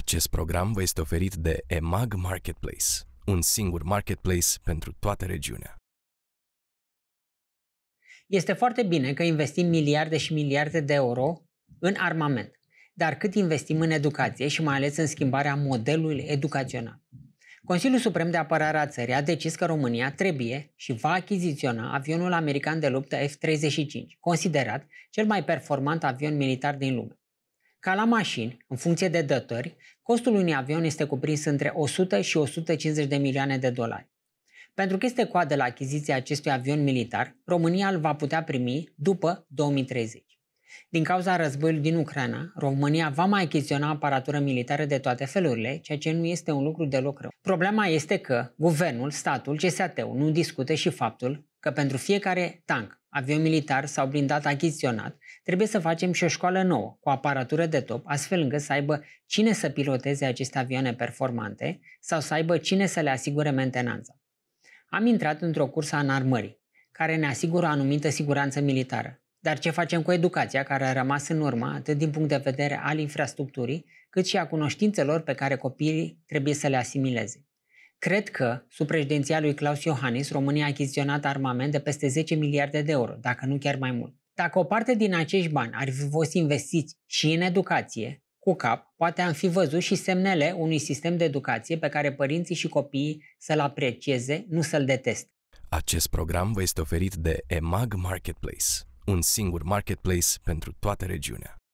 Acest program vă este oferit de EMAG Marketplace, un singur marketplace pentru toată regiunea. Este foarte bine că investim miliarde și miliarde de euro în armament, dar cât investim în educație și mai ales în schimbarea modelului educațional. Consiliul Suprem de Apărare a Țării a decis că România trebuie și va achiziționa avionul american de luptă F-35, considerat cel mai performant avion militar din lume. Ca la mașini, în funcție de dători, costul unui avion este cuprins între 100 și 150 de milioane de dolari. Pentru că este coadă la achiziția acestui avion militar, România îl va putea primi după 2030. Din cauza războiului din Ucraina, România va mai achiziționa aparatură militară de toate felurile, ceea ce nu este un lucru deloc rău. Problema este că guvernul, statul, CSAT-ul nu discută și faptul că pentru fiecare tank avion militar sau blindat achiziționat, trebuie să facem și o școală nouă, cu aparatură de top, astfel încât să aibă cine să piloteze aceste avioane performante sau să aibă cine să le asigure mentenanța. Am intrat într-o cursă în armării, care ne asigură o anumită siguranță militară. Dar ce facem cu educația care a rămas în urmă, atât din punct de vedere al infrastructurii, cât și a cunoștințelor pe care copiii trebuie să le asimileze? Cred că, sub președinția lui Claus Iohannis, România a achiziționat armament de peste 10 miliarde de euro, dacă nu chiar mai mult. Dacă o parte din acești bani ar fi fost investiți și în educație, cu cap, poate am fi văzut și semnele unui sistem de educație pe care părinții și copiii să-l aprecieze, nu să-l deteste. Acest program vă este oferit de EMAG Marketplace, un singur marketplace pentru toată regiunea.